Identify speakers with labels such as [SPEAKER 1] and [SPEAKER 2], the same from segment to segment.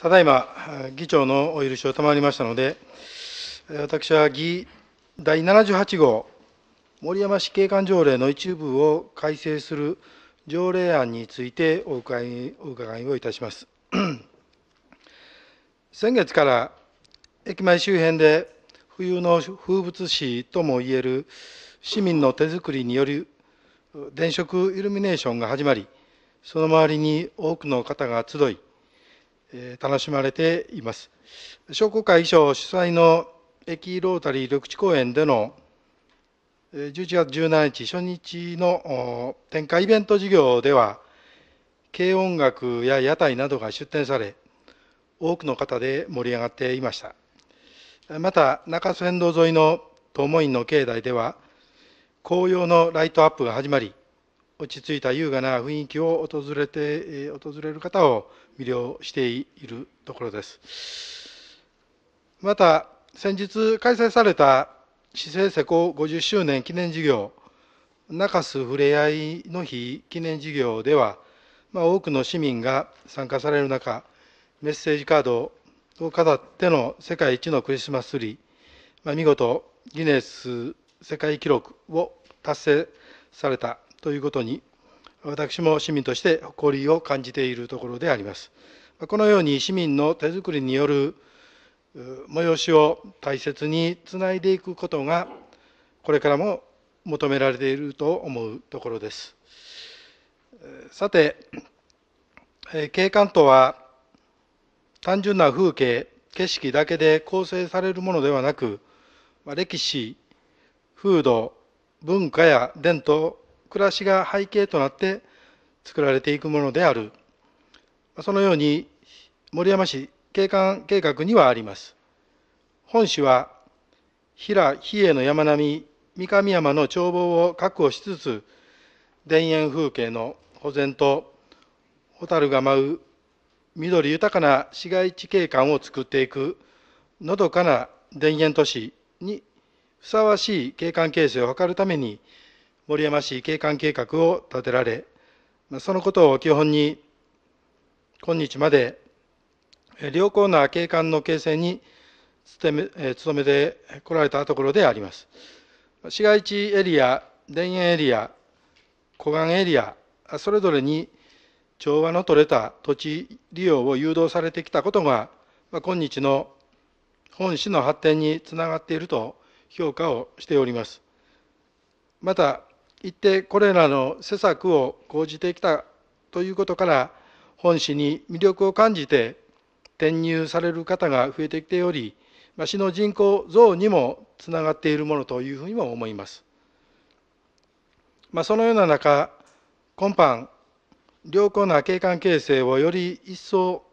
[SPEAKER 1] ただいま、議長のお許しを賜りましたので、私は議第78号、森山市警官条例の一部を改正する条例案についてお伺いお伺いをいたします。先月から駅前周辺で冬の風物詩ともいえる市民の手作りによる電飾イルミネーションが始まり、その周りに多くの方が集い、楽しまれています。商工会議所主催の駅ロータリー緑地公園での11月17日初日の展開イベント事業では軽音楽や屋台などが出展され多くの方で盛り上がっていましたまた中洲山道沿いの東門院の境内では紅葉のライトアップが始まり落ち着いた優雅な雰囲気を訪れて、訪れる方を魅了しているところです。また、先日開催された市政施工50周年記念事業、中洲ふれあいの日記念事業では、まあ、多くの市民が参加される中、メッセージカードを飾っての世界一のクリスマスツリー、まあ、見事ギネス世界記録を達成されたということに私も市民として誇りを感じているところであります。このように市民の手作りによる催しを大切につないでいくことがこれからも求められていると思うところです。さて、景観とは単純な風景、景色だけで構成されるものではなく、歴史、風土、文化や伝統暮らしが背景となって作られていくものであるそのように森山市景観計画にはあります本市は平比叡の山並み三上山の眺望を確保しつつ田園風景の保全と蛍が舞う緑豊かな市街地景観を作っていくのどかな田園都市にふさわしい景観形成を図るために森山市景観計画を立てられ、そのことを基本に、今日まで良好な景観の形成に努め努めてこられたところであります。市街地エリア、田園エリア、湖岸エリア、それぞれに調和の取れた土地利用を誘導されてきたことが、今日の本市の発展につながっていると評価をしております。また、行ってこれらの施策を講じてきたということから本市に魅力を感じて転入される方が増えてきており市の人口増にもつながっているものというふうにも思います。まあ、そのような中今般良好な景観形成をより一層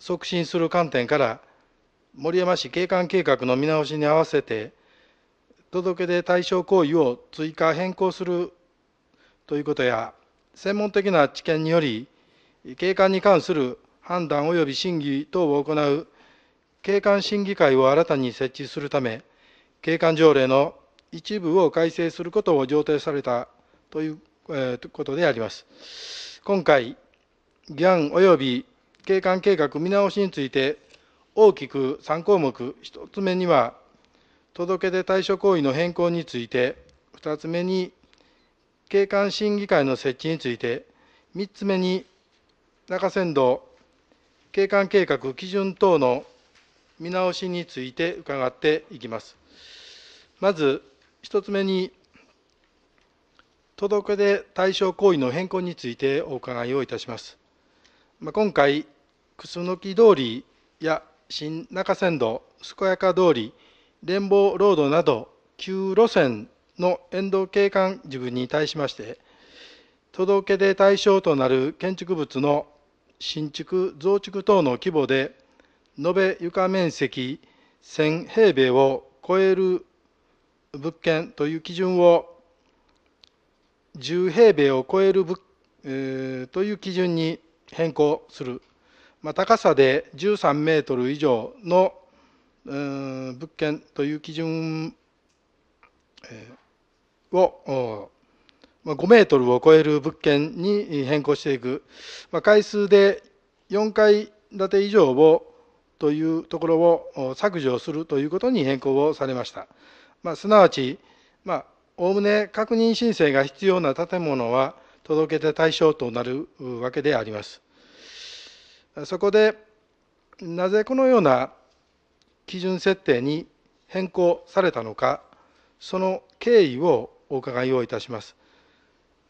[SPEAKER 1] 促進する観点から森山市景観計画の見直しに合わせて届け出対象行為を追加変更するということや専門的な知見により景観に関する判断及び審議等を行う景観審議会を新たに設置するため景観条例の一部を改正することを上程されたという、ことであります。今回、議案及び景観計画見直しについて大きく3項目、1つ目には届出対処行為の変更について、2つ目に、景観審議会の設置について、3つ目に、中山道景観計画基準等の見直しについて伺っていきます。まず、1つ目に、届け出対象行為の変更についてお伺いをいたします。まあ、今回、楠木通りや新中山道、健やか通り、連邦ロードなど9路線の沿道景観軸に対しまして届け出対象となる建築物の新築増築等の規模で延べ床面積1000平米を超える物件という基準を10平米を超える物、えー、という基準に変更する、まあ、高さで13メートル以上の物件という基準を5メートルを超える物件に変更していく、まあ、回数で4階建て以上をというところを削除するということに変更をされました。まあ、すなわち、まあ、おおむね確認申請が必要な建物は届けて対象となるわけであります。そこで、なぜこのような基準設定に変更されたのか、その経緯をお伺いをいたします。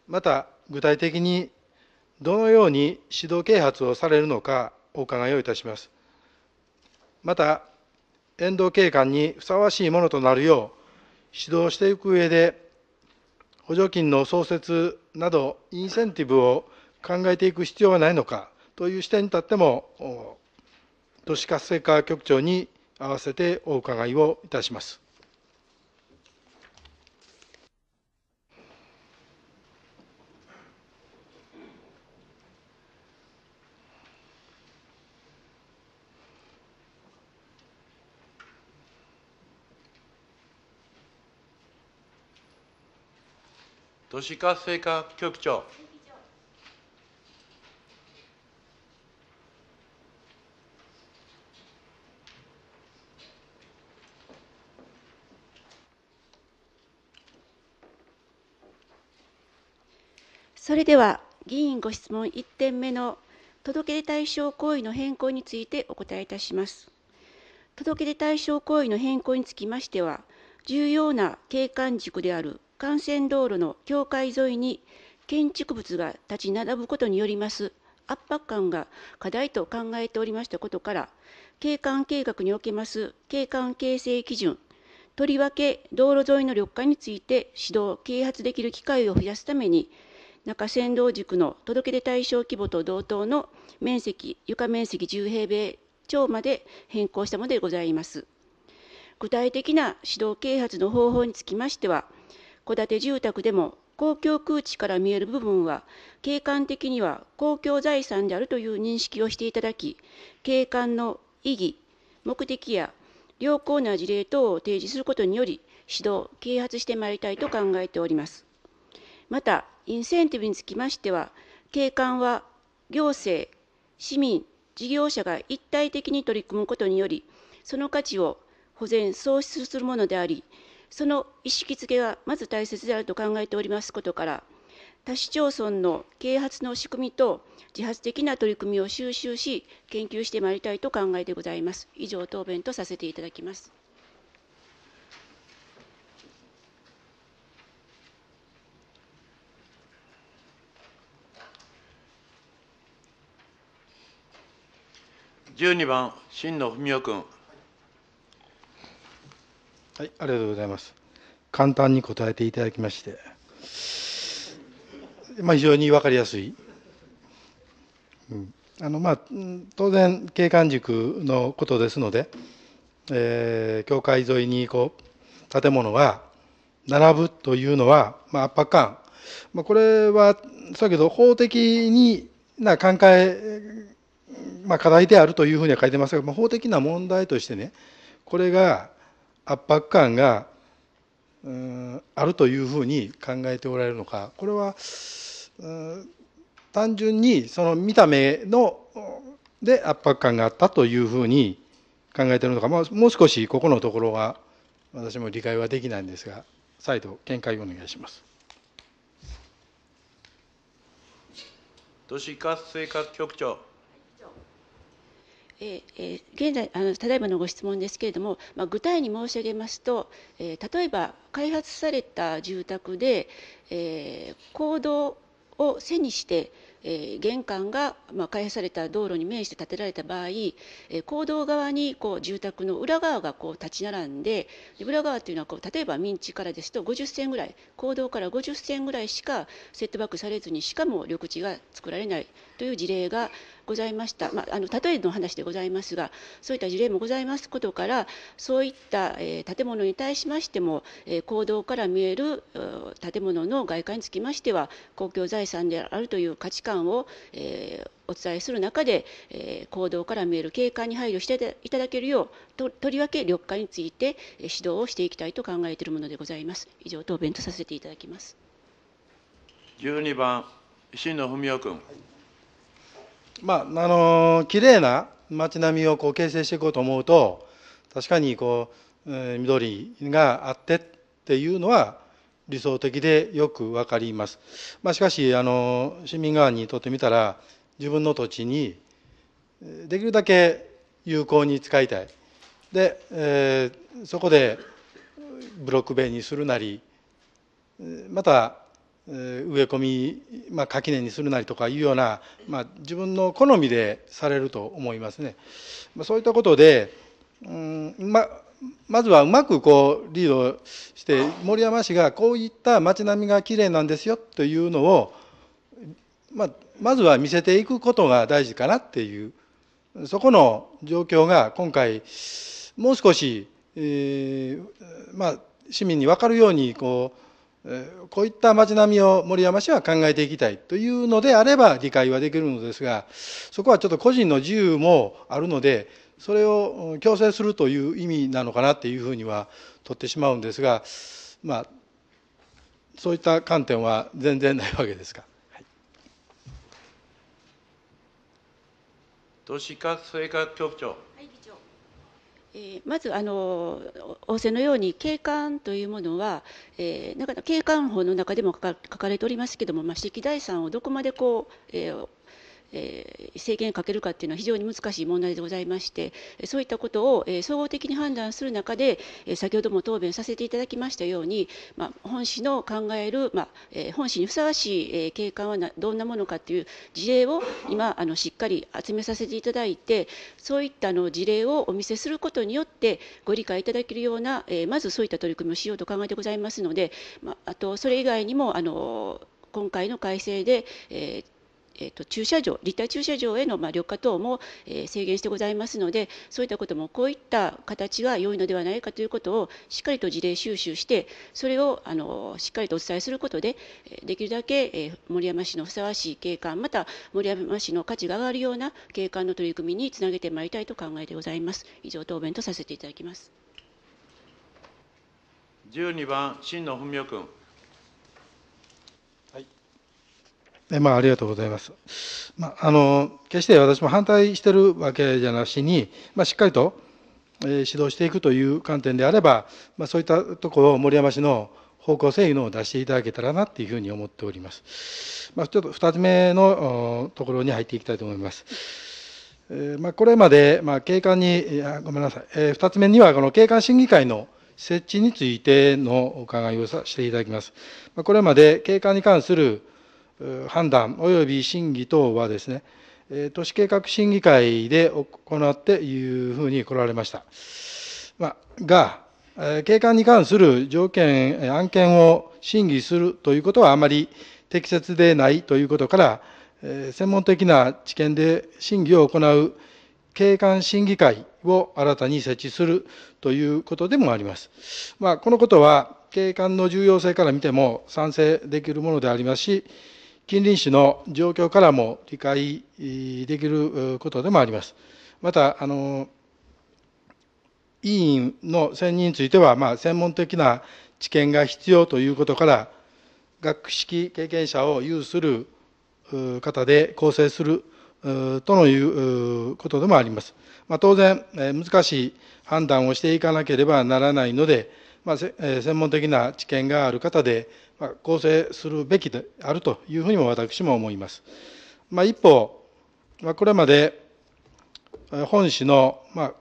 [SPEAKER 1] また、具体的にどのように指導啓発をされるのかお伺いをいたします。また、沿道景観にふさわしいものとなるよう、指導していく上で、補助金の創設など、インセンティブを考えていく必要はないのかという視点に立っても、都市活性化局長に合わせてお伺いをいたします。
[SPEAKER 2] 都市活性化局長。
[SPEAKER 3] それでは議員ご質問1点目の届け出対象行為の変更についてお答えいたします。届け出対象行為の変更につきましては、重要な景観軸である幹線道路の境界沿いに建築物が立ち並ぶことによります圧迫感が課題と考えておりましたことから、景観計画におけます景観形成基準、とりわけ道路沿いの緑化について指導・啓発できる機会を増やすために、中山道塾の届け出対象規模と同等の面積床面積10平米超まで変更したものでございます。具体的な指導啓発の方法につきましては戸建て住宅でも公共空地から見える部分は景観的には公共財産であるという認識をしていただき景観の意義目的や良好な事例等を提示することにより指導啓発してまいりたいと考えております。またインセンティブにつきましては景観は行政市民事業者が一体的に取り組むことによりその価値を保全創出するものでありその意識づけがまず大切であると考えておりますことから他市町村の啓発の仕組みと自発的な取り組みを収集し研究してまいりたいと考えてございます以上答弁とさせていただきます
[SPEAKER 2] 12番新野文雄君
[SPEAKER 1] はいありがとうございます簡単に答えていただきましてまあ非常に分かりやすい、うん、あのまあ当然景観塾のことですので、えー、教会沿いにこう建物が並ぶというのは、まあ、圧迫感、まあ、これはそうやけど法的にな考えまあ、課題であるというふうには書いてますが、まあ、法的な問題としてねこれが圧迫感がうんあるというふうに考えておられるのかこれはうん単純にその見た目ので圧迫感があったというふうに考えているのか、まあ、もう少しここのところは私も理解はできないんですが再度見解をお願いします。
[SPEAKER 2] 都市活性化局長
[SPEAKER 3] えー、現在あのただいまのご質問ですけれども、まあ、具体に申し上げますと、えー、例えば開発された住宅で、えー、行道を背にして、えー、玄関が、まあ、開発された道路に面して建てられた場合、えー、行道側にこう住宅の裏側がこう立ち並んで裏側というのはこう例えば民地からですと50銭ぐらい行道から50銭ぐらいしかセットバックされずにしかも緑地が作られないという事例がございました、まあ、あの例えの話でございますがそういった事例もございますことからそういった、えー、建物に対しましても、えー、行動から見える建物の外観につきましては公共財産であるという価値観を、えー、お伝えする中で、えー、行動から見える景観に配慮していただけるようととりわけ緑化について指導をしていきたいと考えているものでございます。以上答弁とさせていただきます。
[SPEAKER 2] 12番、新野文雄君。
[SPEAKER 3] まあ
[SPEAKER 1] あの綺麗な街並みをこう形成していこうと思うと確かにこう、えー、緑があってっていうのは理想的でよく分かります、まあ、しかしあの市民側にとってみたら自分の土地にできるだけ有効に使いたいで、えー、そこでブロック塀にするなりまた植え込み、まあ、垣根にするなりとかいうような、まあ、自分の好みでされると思いますね。まあ、そういったことで、うんままずはうまくこうリードして森山市がこういった街並みがきれいなんですよというのを、まあ、まずは見せていくことが大事かなっていうそこの状況が今回もう少し、えーまあ、市民に分かるようにこうこういった街並みを森山氏は考えていきたいというのであれば理解はできるのですがそこはちょっと個人の自由もあるのでそれを強制するという意味なのかなっていうふうには取ってしまうんですがまあそういった観点は全然ないわけですか。
[SPEAKER 2] 都市活性化局長、はい
[SPEAKER 3] えまずあの仰せのように景観というものは、えー、なか景観法の中でも書かれておりますけども、まあ、私財産をどこまでこう、えー、えー、制限をかけるかっていうのは非常に難しい問題でございましてそういったことを、えー、総合的に判断する中で、えー、先ほども答弁させていただきましたように、まあ、本市の考える、まあえー、本市にふさわしい、えー、景観はなどんなものかという事例を今あのしっかり集めさせていただいてそういったの事例をお見せすることによってご理解いただけるような、えー、まずそういった取り組みをしようと考えてございますので、まあ、あとそれ以外にもあの今回の改正で、えー、えーと、駐車場立体駐車場への、まあ、緑化等も、えー、制限してございますのでそういったこともこういった形が良いのではないかということをしっかりと事例収集してそれをあのしっかりとお伝えすることでできるだけ、えー、森山市のふさわしい景観また森山市の価値が上がるような景観の取り組みにつなげてまいりたいと考えてございます。以上答弁とさせていただきます。
[SPEAKER 2] 12番、新野文雄君。
[SPEAKER 1] えまあ、ありがとうございます。まあ、あの決して私も反対してるわけじゃなしに、まあ、しっかりと、えー、指導していくという観点であれば、まあ、そういったところを森山氏の方向性いうのを出していただけたらなっていうふうに思っております。まあ、ちょっと2つ目のところに入っていきたいと思います。えー、まあ、これまで、まあ、警官に、ごめんなさい、えー、2つ目にはこの警官審議会の設置についてのお伺いをさせていただきます。まあ、これまで警官に関する判断及び審議等はですね、都市計画審議会で行っていうふうに来られました。まあ、が、景観に関する条件、案件を審議するということはあまり適切でないということから、専門的な知見で審議を行う景観審議会を新たに設置するということでもあります。まあ、このことは景観の重要性から見ても賛成できるものでありますし、近隣市の状況からも理解できることでもあります。また、あの委員の選任については、まあ、専門的な知見が必要ということから、学識経験者を有する方で構成するとのいうことでもあります。まあ、当然、難しい判断をしていかなければならないので、まあ、専門的な知見がある方で構成するべきであるというふうにも私も思います。まあ、一方、まあ、これまで本市の、ま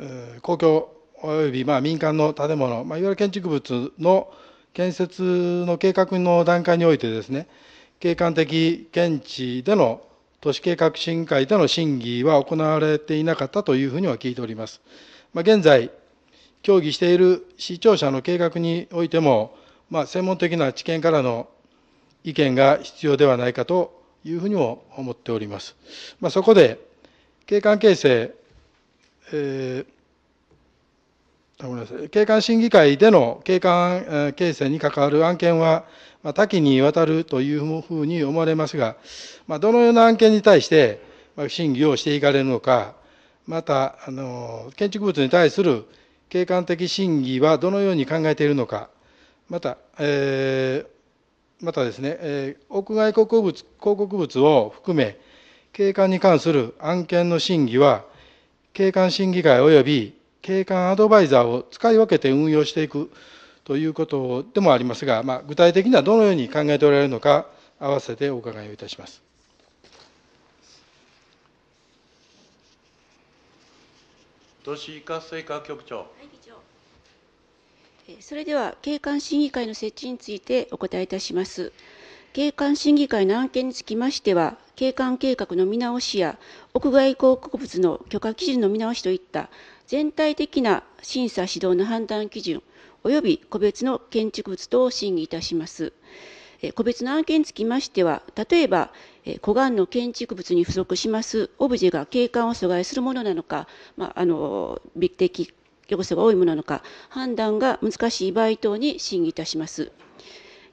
[SPEAKER 1] あ、公共及びまあ民間の建物、まあ、いわゆる建築物の建設の計画の段階においてですね、景観的見地での都市計画審議会での審議は行われていなかったというふうには聞いております。まあ、現在、協議している市庁舎の計画においても、まあ、専門的な知見からの意見が必要ではないかというふうにも思っております。まあ、そこで、景観形成、えーごめんなさい景観審議会での景観形成に関わる案件は、まあ、多岐にわたるというふうに思われますが、まあ、どのような案件に対して審議をしていかれるのか、またあの建築物に対する景観的審議はどのように考えているのか、また、えー、またですね、えー、屋外広告物広告物を含め、景観に関する案件の審議は、景観審議会及び景観アドバイザーを使い分けて運用していくということでもありますが、まあ、具体的にはどのように考えておられるのか、合わせてお伺いをいたします。
[SPEAKER 2] 都市活性化局長。は
[SPEAKER 3] い、議長それでは景観審議会の設置についてお答えいたします。景観審議会の案件につきましては、景観計画の見直しや屋外広告物の許可基準の見直しといった全体的な審査指導の判断基準及び個別の建築物等を審議いたします。個別の案件につきましては、例えば、古岩の建築物に付属しますオブジェが景観を阻害するものなのか、まあ、あの、美的汚さが多いものなのか判断が難しい場合等に審議いたします。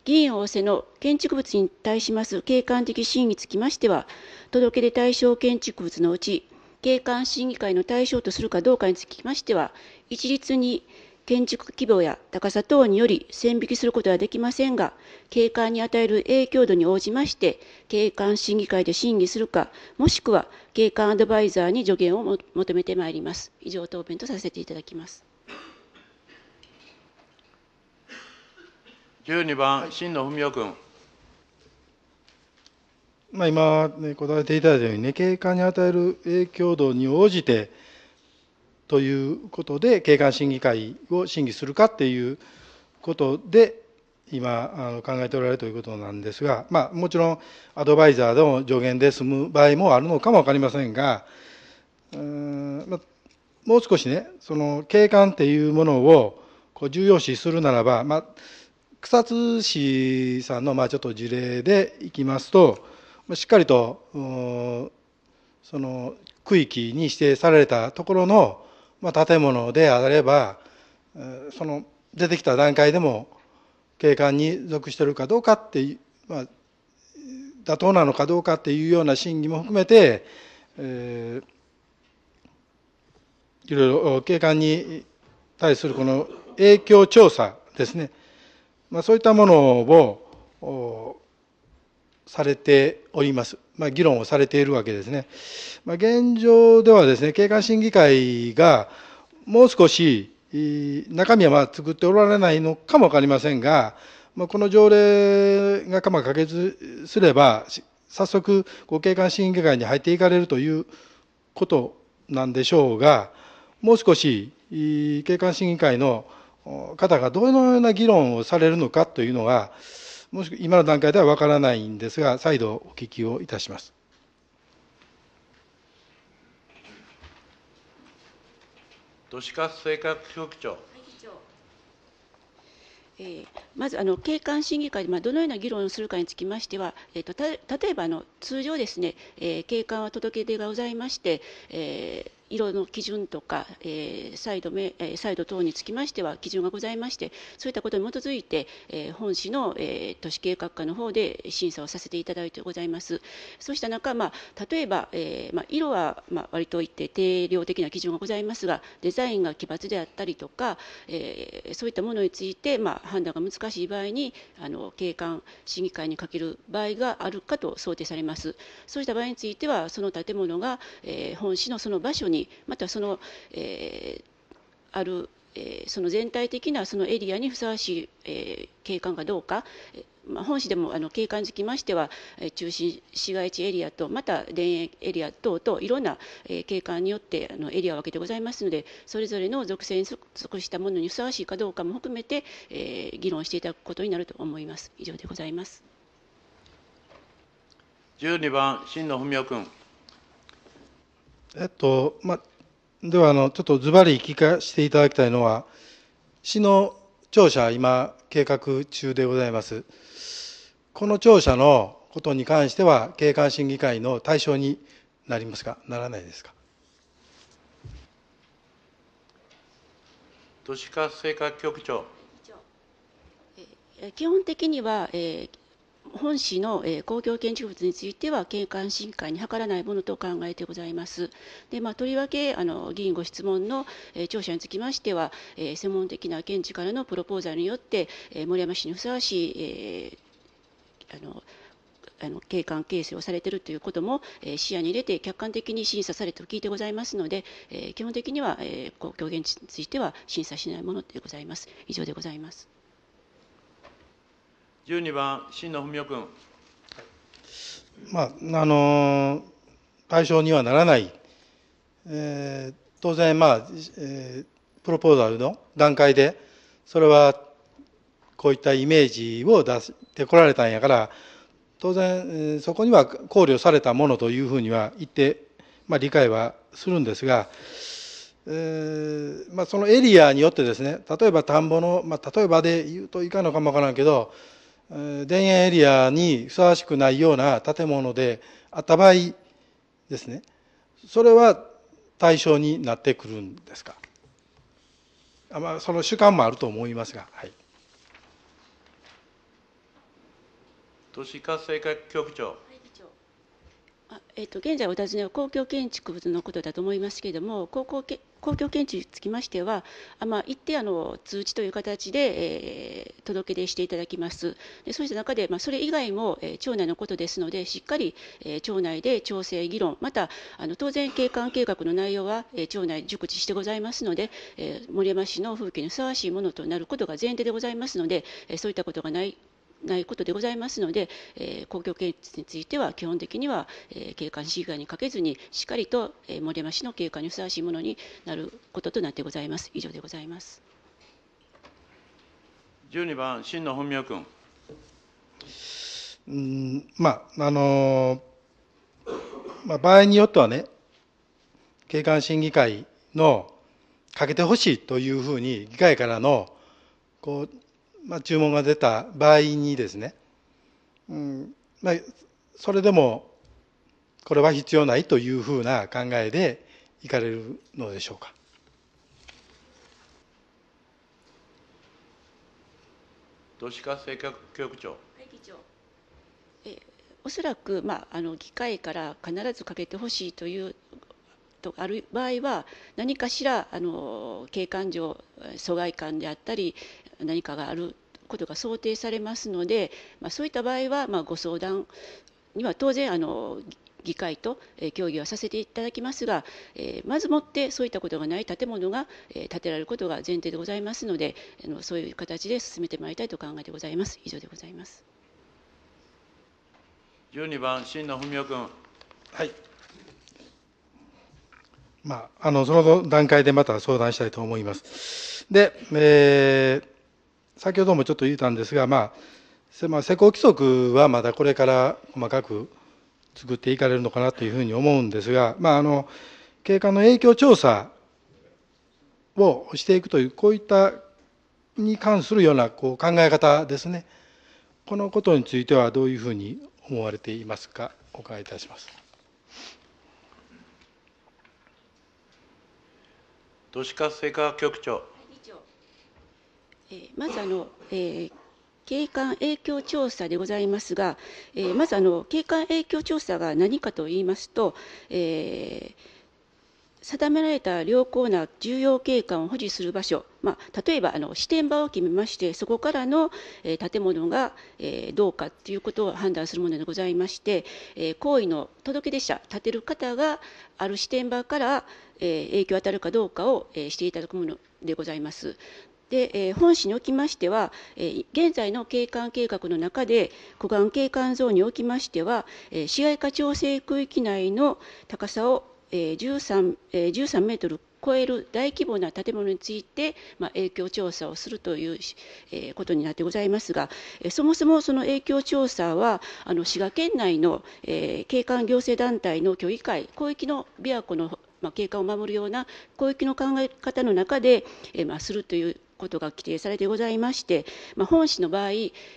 [SPEAKER 3] 議員仰せの建築物に対します景観的審議につきましては届け出対象建築物のうち景観審議会の対象とするかどうかにつきましては一律に建築規模や高さ等により線引きすることはできませんが、景観に与える影響度に応じまして、景観審議会で審議するか、もしくは景観アドバイザーに助言を求めてまいります。以上、答弁とさせていただきます。
[SPEAKER 2] 12番、新野文雄君。
[SPEAKER 1] まあ、今、ね、答えていただいたようにね、景観に与える影響度に応じて、ということで景観審議会を審議するかっていうことで今あの考えておられるということなんですが、まあ、もちろんアドバイザーの助言で済む場合もあるのかも分かりませんがうんもう少しねその景観っていうものをこう重要視するならば、まあ、草津市さんのまあちょっと事例でいきますとしっかりとその区域に指定されたところのまあ、建物であればその出てきた段階でも景観に属してるかどうかっていう、まあ、妥当なのかどうかっていうような審議も含めて、えー、いろいろ景観に対するこの影響調査ですね、まあ、そういったものをされております。まあ、議論をされているわけですね。まあ、現状ではですね、景観審議会がもう少し中身は作っておられないのかも分かりませんが、まあ、この条例がま可決すれば、早速、ご警官審議会に入っていかれるということなんでしょうが、もう少し警官審議会の方がどのような議論をされるのかというのが、もしくは今の段階では分からないんですが、再度お聞きをいたします。
[SPEAKER 2] 都市活性化局長。
[SPEAKER 3] えー、まずあの景観審議会で、まあ、どのような議論をするかにつきましては、えーと、た、例えばあの通常ですね、えー、景観は届け出がございまして、えー色の基準とか、えー、再度め、え再度等につきましては基準がございましてそういったことに基づいて、えー、本市の、えー、都市計画課の方で審査をさせていただいてございますそうした中、まあ、例えば、えーまあ、色は、まあ、割とって定量的な基準がございますがデザインが奇抜であったりとか、えー、そういったものについて、まあ、判断が難しい場合にあの景観審議会にかける場合があるかと想定されますそうした場合についてはその建物が、えー、本市のその場所にまたその、えー、ある、えー、その全体的なそのエリアにふさわしい、えー、景観がどうか、まあ、本市でもあの景観につきましては、え中心市街地エリアとまた田園エリア等といろんな、え景観によってあのエリアを分けてございますのでそれぞれの属性に属したものにふさわしいかどうかも含めて、えー、議論していただくことになると思います。以上でございます
[SPEAKER 2] 12番新野文雄君
[SPEAKER 3] え
[SPEAKER 1] っと、まあ、ではあの、ちょっとずばり聞かせていただきたいのは、市の庁舎、今、計画中でございます。この庁舎のことに関しては、景観審議会の対象になりますか、ならないですか。
[SPEAKER 2] 都市活性化局長。
[SPEAKER 3] 基本的には、えー、本市の、え公共建築物については景観審会に諮らないものと考えてございます。でまあ、とりわけあの議員ご質問の、え庁舎につきましては、え専門的な県知からのプロポーザルによって、え森山市にふさわしい、えー、あのあの景観形成をされているということも、えー、視野に入れて客観的に審査されて聞いてございますので、えー、基本的には、えー、公共現地については審査しないものでございます。以上でございます。
[SPEAKER 2] 12番、新野文雄君。
[SPEAKER 1] まああの対象にはならない、えー、当然、まあえー、プロポーザルの段階で、それはこういったイメージを出してこられたんやから、当然、そこには考慮されたものというふうには言って、まあ、理解はするんですが、えーまあ、そのエリアによってですね、例えば田んぼの、まあ、例えばで言うといかんのかもわからんけど、田園エリアにふさわしくないような建物であった場合ですねそれは対象になってくるんですかあ、まあ、その主観もあると思いますが、はい、
[SPEAKER 2] 都市活性化局長
[SPEAKER 3] えー、と現在お尋ねは公共建築物のことだと思いますけれども公共公共建築につきましては、あまあ、一定あの通知という形で、えー、届け出していただきます。でそうした中で、まあ、それ以外も、えー、町内のことですので、しっかり、えー、町内で調整議論、またあの当然景観計画の内容は、えー、町内熟知してございますので、えー、森山市の風景にふさわしいものとなることが前提でございますので、えー、そういったことがないないことでございますので、えー、公共建設については基本的には、えー、景観被害にかけずにしっかりと、えー、森山市の景観にふさわしいものになることとなってございます。以上でございます。
[SPEAKER 2] 十二番新野本宮君。
[SPEAKER 1] うんまああのまあ、場合によってはね景観審議会のかけてほしいというふうに議会からのこうまあ、注文が出た場合にですね、うんまあ、それでもこれは必要ないというふうな考えで行かれるのでしょうか。
[SPEAKER 2] 都市化政策い、議長。
[SPEAKER 3] えおそらく、まあ、あの議会から必ずかけてほしいというとある場合は何かしらあの景観上疎外感であったり何かがあることが想定されますので、まあ、そういった場合は、まあ、ご相談には当然あの議会と協議はさせていただきますが、えー、まずもってそういったことがない建物が、え建てられることが前提でございますので、あのそういう形で進めてまいりたいと考えてございます。以上でございます。
[SPEAKER 1] 12
[SPEAKER 2] 番新野文雄君。はい。
[SPEAKER 1] まああのその段階でまた相談したいと思います。で、えー先ほどもちょっと言ったんですが、まあ、施工規則はまだこれから細かく作っていかれるのかなというふうに思うんですが、まあ、あの景観の影響調査をしていくというこういったに関するようなこう考え方ですねこのことについてはどういうふうに思われていますかお伺いいたします。
[SPEAKER 2] 都市活性化局長
[SPEAKER 3] えまずあの、えー、景観影響調査でございますが、えー、まずあの景観影響調査が何かと言いますと、えー、定められた良好な重要景観を保持する場所、まあ、例えばあの支店場を決めましてそこからの、えー、建物が、えー、どうかということを判断するものでございまして、えー、行為の届出者建てる方がある支店場から、えー、影響を与えるかどうかを、えー、していただくものでございます。で、えー、本市におきましては、えー、現在の景観計画の中で湖岸景観ゾーンにおきましては、えー、市街化調整区域内の高さを、えー、13, えー、13メートル超える大規模な建物について、まあ、影響調査をするという、えー、ことになってございますが、えー、そもそもその影響調査はあの滋賀県内の、えー、景観行政団体の協議会広域の琵琶湖のまあ、景観を守るような広域の考え方の中で、えーまあ、するということが規定されてございまして、まあ、本市の場合、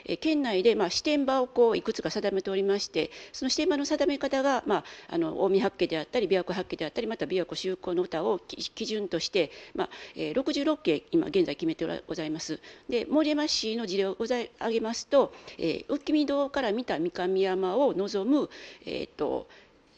[SPEAKER 3] え県内でまあ支店場をこういくつか定めておりましてその支店場の定め方が、まあ、あの近江八景であったり琵琶湖八景であったりまた琵琶湖修行の歌を基準として、まあえー、66件、今現在決めてございます。で森山市の事例をござい挙げますと、えー、浮見堂から見た三上山を望む、えーと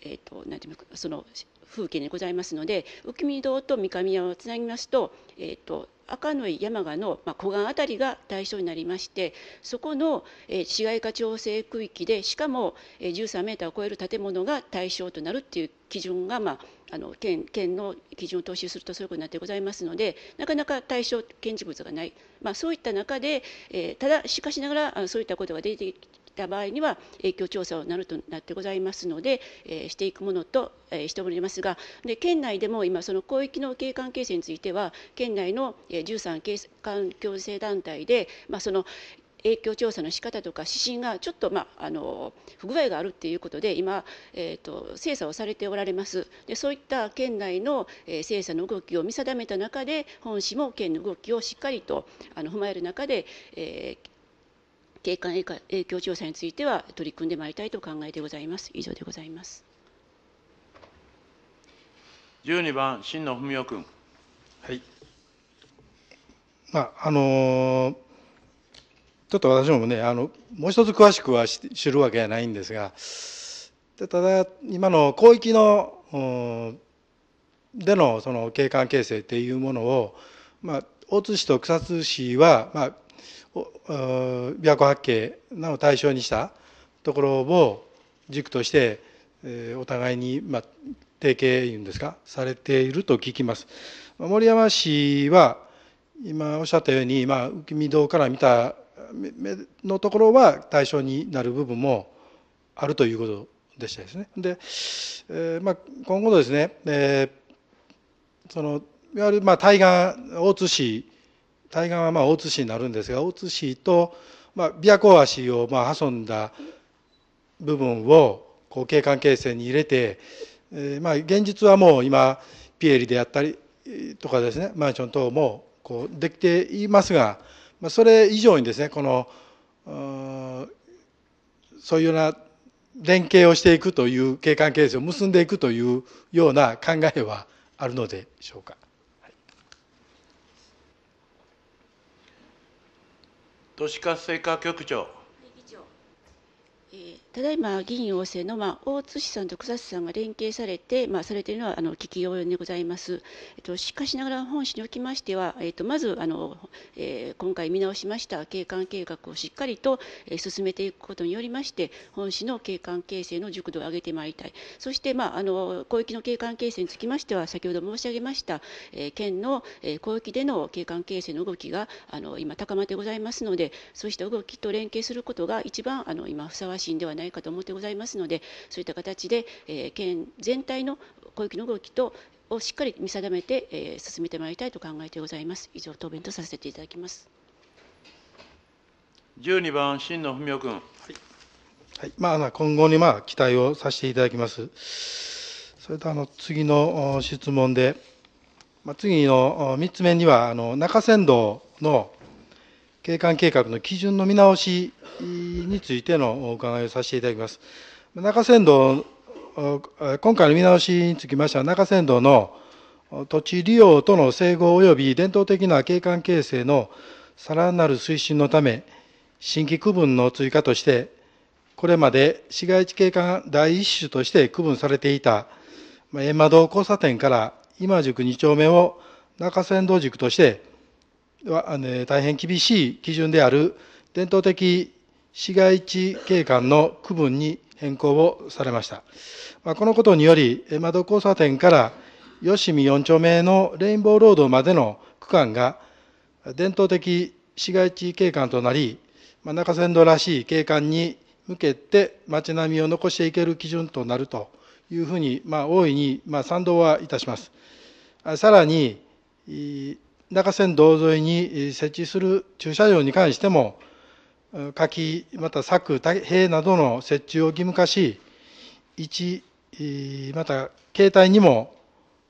[SPEAKER 3] えーと、なんていうかその風景でございますので浮見堂と三上山をつなぎますと,、えーと赤の井山鹿の、ま湖岸辺りが対象になりましてそこの、え市街化調整区域でしかも、え13メーターを超える建物が対象となるっていう基準が、まあ、あの県県の基準を踏襲するとそういうことになってございますのでなかなか対象建築物がない、まあ、そういった中で、えー、ただしかしながらそういったことが出てった場合には影響調査をなるとなってございますので、えー、していくものと、えー、しておりますがで県内でも今その広域の景観形成については県内の13景観共生団体で、まあ、その影響調査の仕方とか指針がちょっと、まあ、あの不具合があるということで今、えーと、と精査をされておられますでそういった県内の、えー、精査の動きを見定めた中で本市も県の動きをしっかりとあの踏まえる中で、えー、景観影響調査については取り組んでまいりたいと考えてございます。以上でございます。
[SPEAKER 2] 十二番、新野文雄君。
[SPEAKER 1] はい。
[SPEAKER 3] まあ、あのー、
[SPEAKER 1] ちょっと私もね、あの、もう一つ詳しくは知るわけじゃないんですが、でただ、今の広域の、でのその景観形成っていうものを、まあ、大津市と草津市は、まあ、琵琶湖八景などを対象にしたところを軸として、えお互いに、まあ、提携いうんですかされていると聞きます。森山氏は今おっしゃったように、まあ、浮見堂から見た目のところは対象になる部分もあるということでしたですね。で、えーまあ、今後ですね、えー、そのいわゆるまあ対岸大津市対岸はまあ大津市になるんですが大津市と、まあ、琵琶湖足をまあ挟んだ部分をこう景観形成に入れて、えー、まあ現実はもう今ピエリであったりとかですねマンション等もこうできていますが、まあ、それ以上にですねこのそういうような連携をしていくという景観形成を結んでいくというような考えはあるのでしょうか。
[SPEAKER 2] 都市活性化局長
[SPEAKER 3] ただいま議員要請の、まあ、大津市さんと草津さんが連携されて、まあ、されているのはあの聞き応用でございます、えっと、しかしながら本市におきましては、えっと、まずあの、えー、今回見直しました景観計画をしっかりと、えー、進めていくことによりまして本市の景観形成の熟度を上げてまいりたいそして、まあ、あの広域の景観形成につきましては先ほど申し上げました、えー、県の、えー、広域での景観形成の動きがあの今高まってございますのでそうした動きと連携することが一番あの今ふさわしいんではないないかと思ってございますのでそういった形で、え県全体の小域の動きとをしっかり見定めて、え進めてまいりたいと考えてございます以上答弁とさせていただきます
[SPEAKER 2] 12番新野文雄君、はい
[SPEAKER 1] はいまあ、今後にまあ期待をさせていただきますそれとあの次の質問で、まあ、次の3つ目にはあの中山道の景観計画の基準の見直しについてのお伺いをさせていただきます。中山道、今回の見直しにつきましては、中山道の土地利用との整合及び伝統的な景観形成のさらなる推進のため、新規区分の追加として、これまで市街地景観第一種として区分されていた、閻魔堂交差点から今宿2丁目を中山道軸として大変厳しい基準である伝統的市街地景観の区分に変更をされました。まあ、このことにより、窓交差点から吉見4丁目のレインボーロードまでの区間が伝統的市街地景観となり、まあ、中山道らしい景観に向けて街並みを残していける基準となるというふうに、まあ、大いに、まあ、賛同はいたします。さらに、中山道沿いに設置する駐車場に関しても、柿、また柵、塀などの設置を義務化し、一、また携帯にも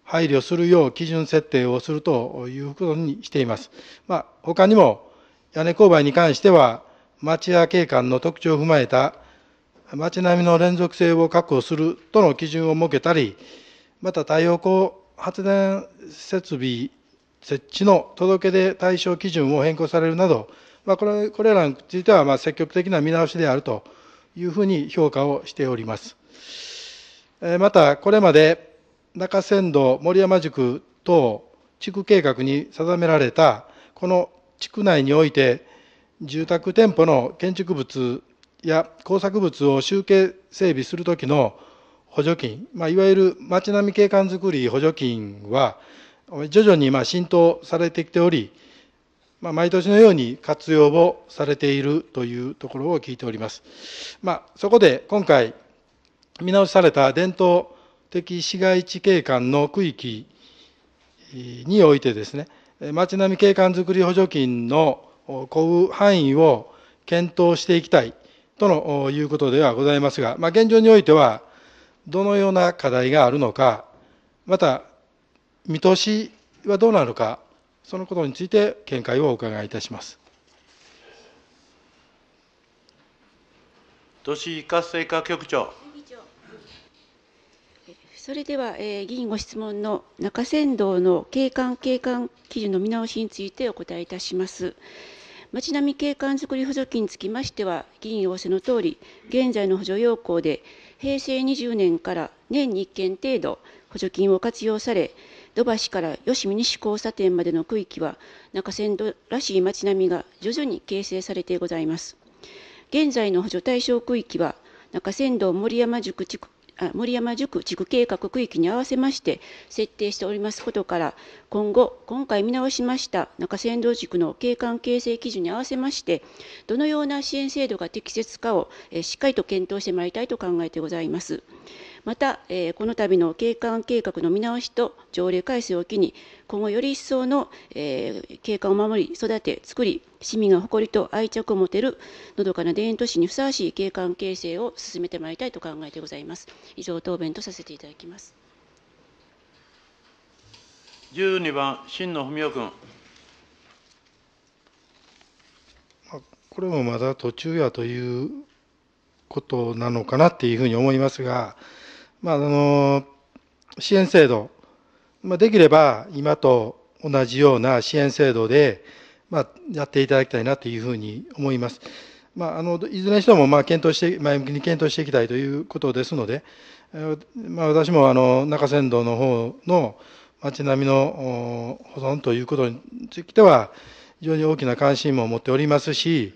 [SPEAKER 1] 配慮するよう基準設定をするということにしています。まあ、他にも屋根勾配に関しては、町や景観の特徴を踏まえた町並みの連続性を確保するとの基準を設けたり、また太陽光発電設備設置の届け出対象基準を変更されるなど、まあ、これこれらについてはまあ積極的な見直しであるというふうに評価をしております。また、これまで中山道森山宿等地区計画に定められた、この地区内において、住宅店舗の建築物や工作物を集計整備するときの補助金、まあ、いわゆる町並み景観づくり補助金は、徐々にまあ浸透されてきており、まあ、毎年のように活用をされているというところを聞いております。まあ、そこで今回、見直された伝統的市街地景観の区域においてですね、町並み景観づくり補助金の交付範囲を検討していきたいとのいうことではございますが、まあ、現状においては、どのような課題があるのか、また見通しはどうなるかそのことについて見解をお伺いいたします。
[SPEAKER 2] 都市活性化局長
[SPEAKER 3] それでは、えー、議員ご質問の中山道の景観景観基準の見直しについてお答えいたします。町並み景観づくり補助金につきましては、議員仰せのとおり、現在の補助要項で、平成20年から年に1件程度、補助金を活用され、土橋から吉見西交差点までの区域は中山道らしい町並みが徐々に形成されてございます。現在の補助対象区域は中山道森山宿地区森山宿地区計画区域に合わせまして設定しておりますことから今後今回見直しました中山道地区の景観形成基準に合わせましてどのような支援制度が適切かをしっかりと検討してまいりたいと考えてございます。また、えー、この度の景観計画の見直しと条例改正を機に今後より一層の、えー、景観を守り育て作り市民が誇りと愛着を持てるのどかな田園都市にふさわしい景観形成を進めてまいりたいと考えてございます以上答弁とさせていただきます
[SPEAKER 2] 12番新野文雄君
[SPEAKER 1] これもまだ途中やということなのかなっていうふうに思いますが、まあ、あの支援制度、まあ、できれば今と同じような支援制度で、まあ、やっていただきたいなというふうに思います。まあ、あのいずれにしてもまあ検討して前向きに検討していきたいということですので、まあ、私もあの中山道の方の町並みの保存ということについては、非常に大きな関心も持っておりますし、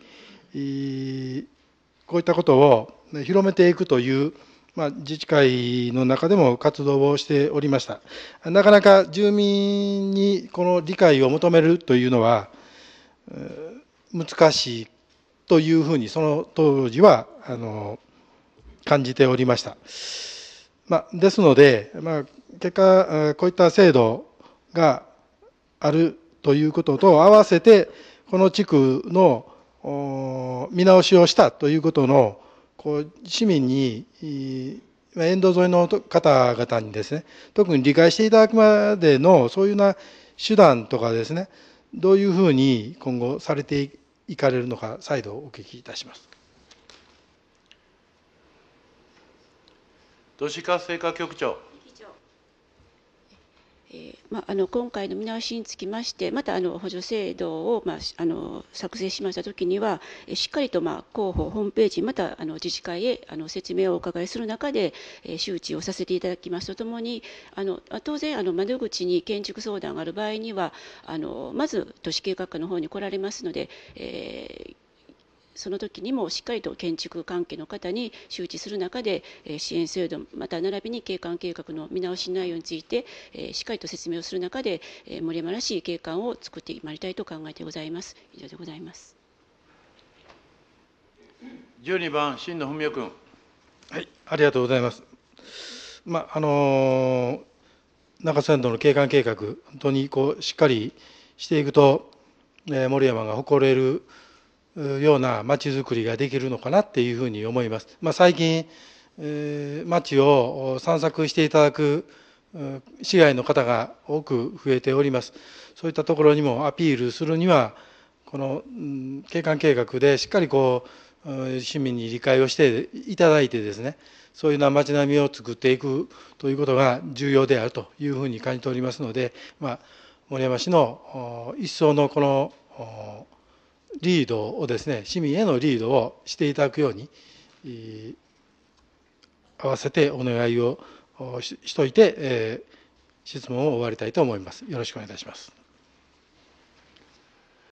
[SPEAKER 1] こういったことを広めていくというまあ、自治会の中でも活動をしておりました。なかなか住民にこの理解を求めるというのは、難しいというふうに、その当時は、あの、感じておりました。まあ、ですので、まあ、結果、こういった制度があるということと合わせて、この地区の見直しをしたということのこう市民に沿道沿いの方々にですね特に理解していただくまでのそういうような手段とかですねどういうふうに今後されていかれるのか再度お聞きいたします。
[SPEAKER 2] 都市活性化局長
[SPEAKER 3] えーまあ、あの今回の見直しにつきましてまたあの補助制度を、まあ、あの作成しました時にはしっかりと、まあ、広報ホームページまたあの自治会へあの説明をお伺いする中で、えー、周知をさせていただきますとともにあの当然あの窓口に建築相談がある場合にはあのまず都市計画課の方に来られますので、えー、その時にもしっかりと建築関係の方に周知する中で支援制度また並びに景観計画の見直し内容についてしっかりと説明をする中で森山らしい景観を作ってまいりたいと考えてございます以上でございます
[SPEAKER 2] 12番新野文雄君
[SPEAKER 1] はいありがとうございますまああの中山道の景観計画本当にこうしっかりしていくと、えー、森山が誇れるようなちづくりができるのかなっていうふうに思います。まあ、最近、えを散策していただく市外の方が多く増えております。そういったところにもアピールするには、この景観計画でしっかりこう市民に理解をしていただいてですね、そういうような街並みを作っていくということが重要であるというふうに感じておりますので、まあ、森山市の一層のこのリードをですね市民へのリードをしていただくように、えー、合わせてお願いをしといて、えー、質問を終わりたいと思います。よろしくお願いいたします。